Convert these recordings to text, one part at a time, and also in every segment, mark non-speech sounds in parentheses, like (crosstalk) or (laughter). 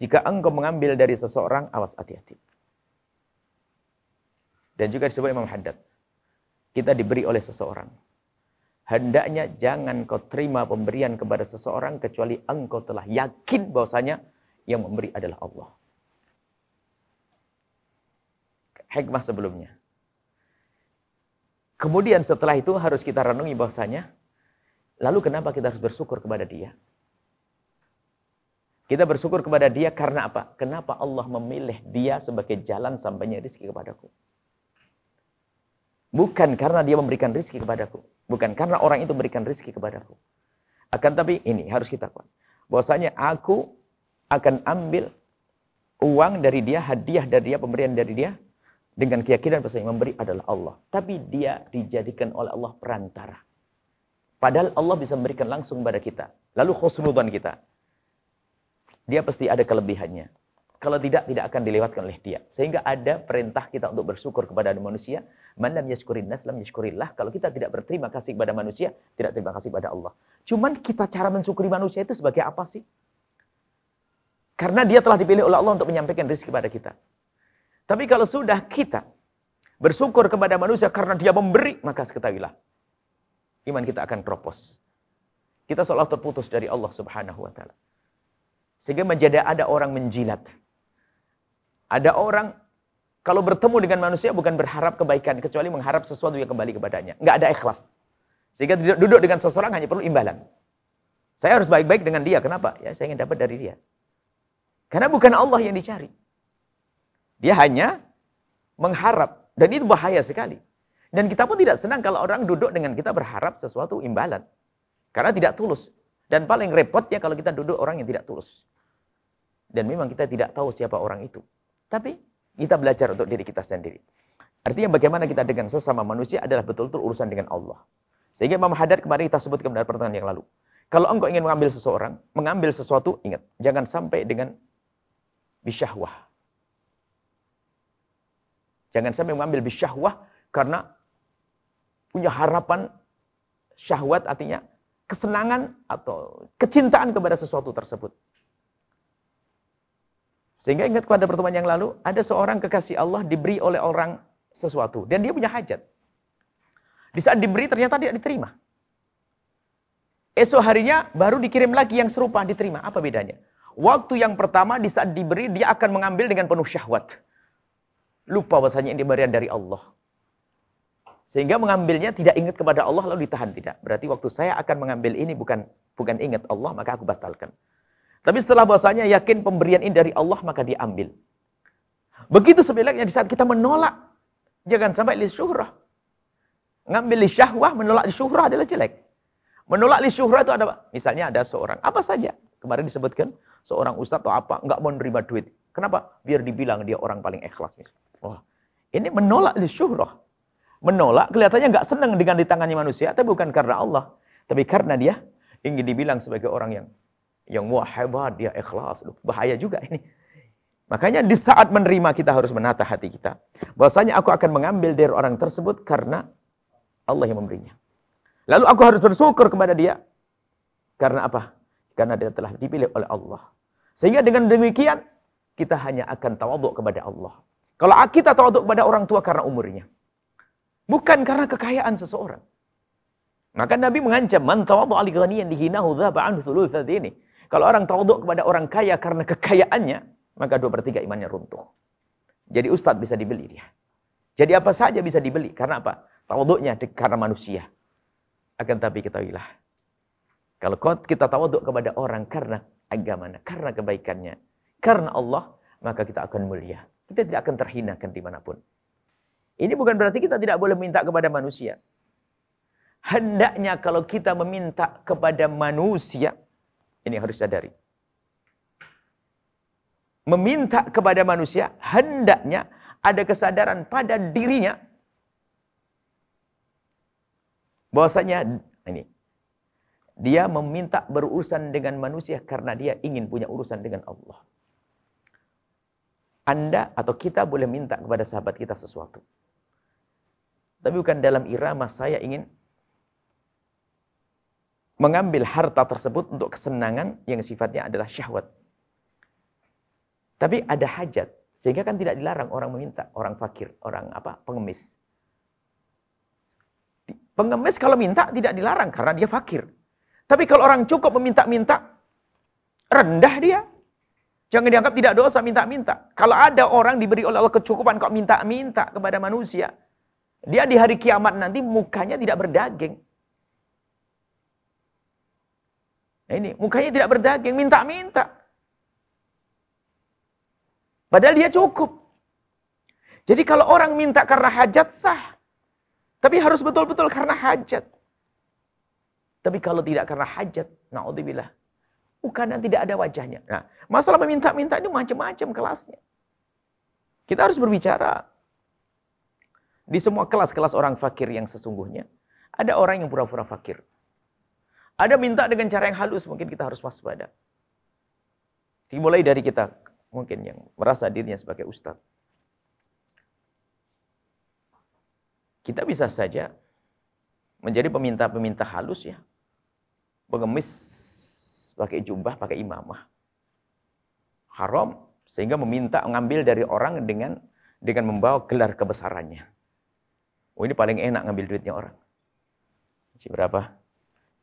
Jika engkau mengambil dari seseorang, awas hati-hati. Dan juga disebut Imam Haddad. Kita diberi oleh seseorang. Hendaknya jangan kau terima pemberian kepada seseorang kecuali engkau telah yakin bahwasanya yang memberi adalah Allah. Hikmah sebelumnya. Kemudian setelah itu harus kita renungi bahwasanya, lalu kenapa kita harus bersyukur kepada dia? Kita bersyukur kepada dia karena apa? Kenapa Allah memilih dia sebagai jalan sampainya rizki kepadaku? Bukan karena dia memberikan rizki kepadaku. Bukan karena orang itu memberikan rizki kepadaku. Akan tapi ini harus kita kuat. Bahwasanya aku akan ambil uang dari dia, hadiah dari dia, pemberian dari dia. Dengan keyakinan bahwa memberi adalah Allah. Tapi dia dijadikan oleh Allah perantara. Padahal Allah bisa memberikan langsung kepada kita. Lalu khusnudan kita dia pasti ada kelebihannya. Kalau tidak, tidak akan dilewatkan oleh dia. Sehingga ada perintah kita untuk bersyukur kepada manusia. Man lam yashkurin nas Kalau kita tidak berterima kasih kepada manusia, tidak terima kasih kepada Allah. Cuman kita cara mensyukuri manusia itu sebagai apa sih? Karena dia telah dipilih oleh Allah untuk menyampaikan rezeki kepada kita. Tapi kalau sudah kita bersyukur kepada manusia karena dia memberi, maka ketahuilah. Iman kita akan teropos. Kita seolah terputus dari Allah subhanahu wa ta'ala. Sehingga menjadi ada orang menjilat. Ada orang kalau bertemu dengan manusia bukan berharap kebaikan kecuali mengharap sesuatu yang kembali kepadanya. Nggak ada ikhlas. Sehingga duduk dengan seseorang hanya perlu imbalan. Saya harus baik-baik dengan dia. Kenapa? Ya, saya ingin dapat dari dia. Karena bukan Allah yang dicari. Dia hanya mengharap. Dan itu bahaya sekali. Dan kita pun tidak senang kalau orang duduk dengan kita berharap sesuatu imbalan. Karena tidak tulus. Dan paling repotnya kalau kita duduk orang yang tidak tulus. Dan memang kita tidak tahu siapa orang itu. Tapi kita belajar untuk diri kita sendiri. Artinya bagaimana kita dengan sesama manusia adalah betul-betul urusan dengan Allah. Sehingga Imam Haddad kemarin kita sebut pada pertanyaan yang lalu. Kalau engkau ingin mengambil seseorang, mengambil sesuatu, ingat. Jangan sampai dengan bisyahwah. Jangan sampai mengambil bisyahwah karena punya harapan syahwat artinya kesenangan atau kecintaan kepada sesuatu tersebut. Sehingga ingat pada pertemuan yang lalu, ada seorang kekasih Allah diberi oleh orang sesuatu. Dan dia punya hajat. Di saat diberi ternyata dia diterima. Esok harinya baru dikirim lagi yang serupa diterima. Apa bedanya? Waktu yang pertama di saat diberi dia akan mengambil dengan penuh syahwat. Lupa bahasanya ini berian dari Allah. Sehingga mengambilnya tidak ingat kepada Allah lalu ditahan tidak. Berarti waktu saya akan mengambil ini bukan bukan ingat Allah maka aku batalkan. Tapi setelah bahasanya yakin pemberian ini dari Allah maka diambil. Begitu sebaliknya di saat kita menolak jangan sampai li syuhrah. Ngambil li syahwah menolak li syuhrah adalah jelek. Menolak li syuhrah itu ada misalnya ada seorang apa saja kemarin disebutkan seorang ustadz atau apa nggak mau nerima duit. Kenapa? Biar dibilang dia orang paling ikhlas Wah, ini menolak li syuhrah menolak, kelihatannya nggak senang dengan ditangani manusia, tapi bukan karena Allah, tapi karena dia ingin dibilang sebagai orang yang yang wah hebat, dia ikhlas. Loh, bahaya juga ini. Makanya di saat menerima kita harus menata hati kita. Bahwasanya aku akan mengambil dari orang tersebut karena Allah yang memberinya. Lalu aku harus bersyukur kepada dia. Karena apa? Karena dia telah dipilih oleh Allah. Sehingga dengan demikian kita hanya akan tawaduk kepada Allah. Kalau kita tawaduk kepada orang tua karena umurnya. Bukan karena kekayaan seseorang. Maka Nabi mengancam man tawadhu'a li ghaniyan dihinahu dzaba anhu thulutsat ini. Kalau orang tawadhu' kepada orang kaya karena kekayaannya, maka dua per tiga imannya runtuh. Jadi ustaz bisa dibeli dia. Jadi apa saja bisa dibeli. Karena apa? nya, karena manusia. Akan tapi ketahuilah. Kalau kita tawadhu' kepada orang karena agamanya, karena kebaikannya, karena Allah, maka kita akan mulia. Kita tidak akan terhinakan dimanapun. Ini bukan berarti kita tidak boleh minta kepada manusia. Hendaknya kalau kita meminta kepada manusia, ini harus sadari. Meminta kepada manusia, hendaknya ada kesadaran pada dirinya bahwasanya ini dia meminta berurusan dengan manusia karena dia ingin punya urusan dengan Allah. Anda atau kita boleh minta kepada sahabat kita sesuatu tapi bukan dalam irama saya ingin mengambil harta tersebut untuk kesenangan yang sifatnya adalah syahwat. Tapi ada hajat, sehingga kan tidak dilarang orang meminta, orang fakir, orang apa, pengemis. Pengemis kalau minta tidak dilarang karena dia fakir. Tapi kalau orang cukup meminta-minta, rendah dia. Jangan dianggap tidak dosa minta-minta. Kalau ada orang diberi oleh Allah kecukupan kok minta-minta kepada manusia, dia di hari kiamat nanti mukanya tidak berdaging. Nah ini, mukanya tidak berdaging, minta-minta. Padahal dia cukup. Jadi kalau orang minta karena hajat sah. Tapi harus betul-betul karena hajat. Tapi kalau tidak karena hajat, na'udzubillah. Bukan dan tidak ada wajahnya. Nah, masalah meminta-minta itu macam-macam kelasnya. Kita harus berbicara di semua kelas-kelas orang fakir yang sesungguhnya, ada orang yang pura-pura fakir. Ada minta dengan cara yang halus, mungkin kita harus waspada. Dimulai dari kita, mungkin yang merasa dirinya sebagai ustadz. Kita bisa saja menjadi peminta-peminta halus ya. Pengemis pakai jubah, pakai imamah. Haram sehingga meminta mengambil dari orang dengan dengan membawa gelar kebesarannya. Oh ini paling enak ngambil duitnya orang. Si berapa?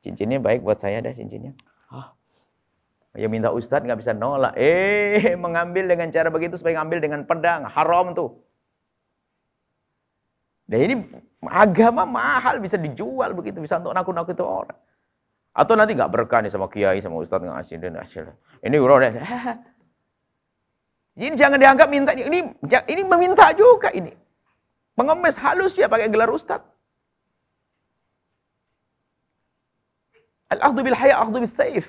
Cincinnya baik buat saya dah cincinnya. Hah? Ya minta ustadz nggak bisa nolak. Eh (laughs) mengambil dengan cara begitu supaya ngambil dengan pedang. Haram tuh. Nah ini agama mahal bisa dijual begitu. Bisa untuk nakut-nakut orang. Atau nanti nggak berkah nih sama kiai, sama ustadz nggak asin dan asyik. Ini udah. (laughs) Ini jangan dianggap minta. Ini ini meminta juga ini. Pengemis halus dia pakai gelar ustaz. Al-akhdhu bil haya akhdhu bis saif.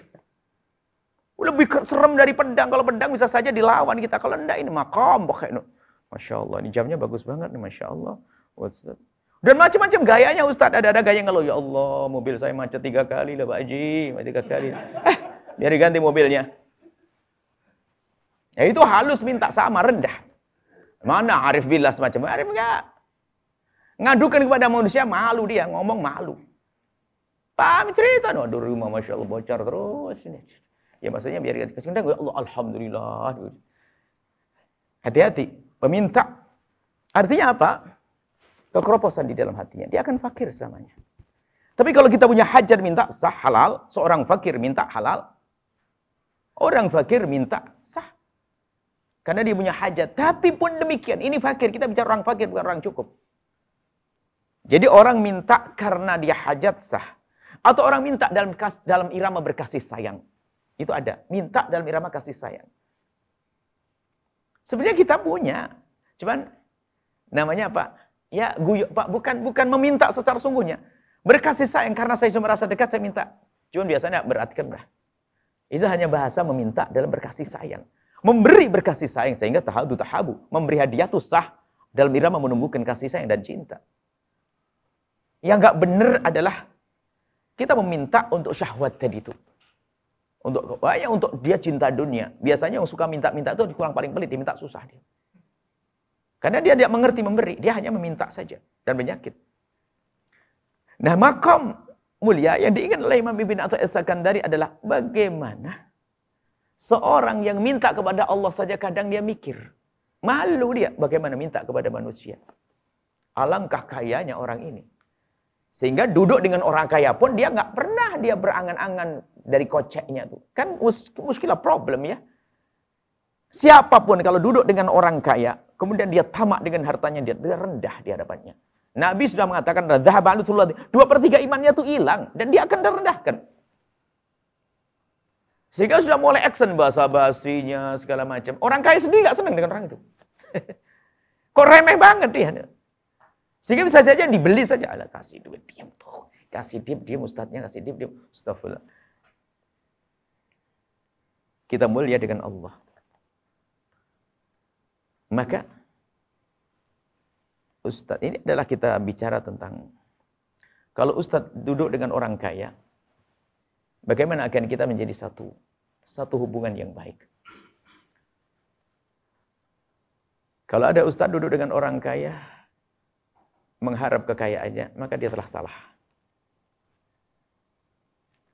Lebih serem dari pedang. Kalau pedang bisa saja dilawan kita. Kalau enggak ini makam. Masya Allah. Ini jamnya bagus banget nih. Masya Allah. Ustaz. Dan macam-macam gayanya Ustaz. Ada-ada gaya yang ya Allah mobil saya macet tiga kali lah Pak Haji. Tiga kali. Eh, biar diganti mobilnya. Ya itu halus minta sama rendah. Mana arif billah semacam arif enggak? Ngadukan kepada manusia malu dia, ngomong malu. Paham cerita? No, aduh rumah Masya Allah bocor terus. Ini. Ya maksudnya biar dikasih ya Allah Alhamdulillah. Hati-hati, peminta. Artinya apa? Kekeroposan di dalam hatinya. Dia akan fakir selamanya. Tapi kalau kita punya hajar minta sah halal, seorang fakir minta halal, orang fakir minta sah. Karena dia punya hajat. Tapi pun demikian, ini fakir. Kita bicara orang fakir, bukan orang cukup. Jadi orang minta karena dia hajat sah. Atau orang minta dalam kas, dalam irama berkasih sayang. Itu ada. Minta dalam irama kasih sayang. Sebenarnya kita punya. Cuman namanya apa? Ya, guyuk Pak, bukan bukan meminta secara sungguhnya. Berkasih sayang karena saya cuma merasa dekat saya minta. Cuman biasanya berarti kan Itu hanya bahasa meminta dalam berkasih sayang. Memberi berkasih sayang sehingga tahadu tahabu. Memberi hadiah tuh sah dalam irama menumbuhkan kasih sayang dan cinta. Yang gak benar adalah kita meminta untuk syahwat tadi itu. Untuk banyak untuk dia cinta dunia. Biasanya yang suka minta-minta itu kurang paling pelit, diminta susah dia. Karena dia tidak mengerti memberi, dia hanya meminta saja dan menyakit. Nah, makam mulia yang diingat oleh Imam Ibn atau esakan dari adalah bagaimana seorang yang minta kepada Allah saja kadang dia mikir. Malu dia bagaimana minta kepada manusia. Alangkah kayanya orang ini. Sehingga duduk dengan orang kaya pun dia nggak pernah dia berangan-angan dari koceknya tuh. Kan mus muskilah problem ya. Siapapun kalau duduk dengan orang kaya, kemudian dia tamak dengan hartanya, dia, dia rendah di hadapannya. Nabi sudah mengatakan, dua per tiga imannya tuh hilang, dan dia akan direndahkan. Sehingga sudah mulai action bahasa basinya segala macam. Orang kaya sendiri nggak senang dengan orang itu. (laughs) Kok remeh banget dia. Sehingga bisa saja dibeli saja. Alah, kasih duit, diam tuh. Kasih diam, diam. Ustadznya kasih diam, diam. Astagfirullah. Kita mulia dengan Allah. Maka, Ustadz, ini adalah kita bicara tentang kalau Ustadz duduk dengan orang kaya, bagaimana akan kita menjadi satu satu hubungan yang baik. Kalau ada Ustadz duduk dengan orang kaya, mengharap kekayaannya, maka dia telah salah.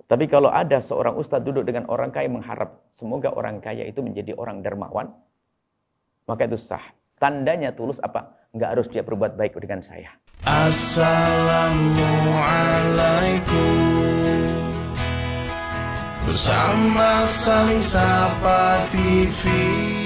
Tapi kalau ada seorang ustadz duduk dengan orang kaya mengharap semoga orang kaya itu menjadi orang dermawan, maka itu sah. Tandanya tulus apa? Enggak harus dia berbuat baik dengan saya. Assalamualaikum Bersama saling sapa TV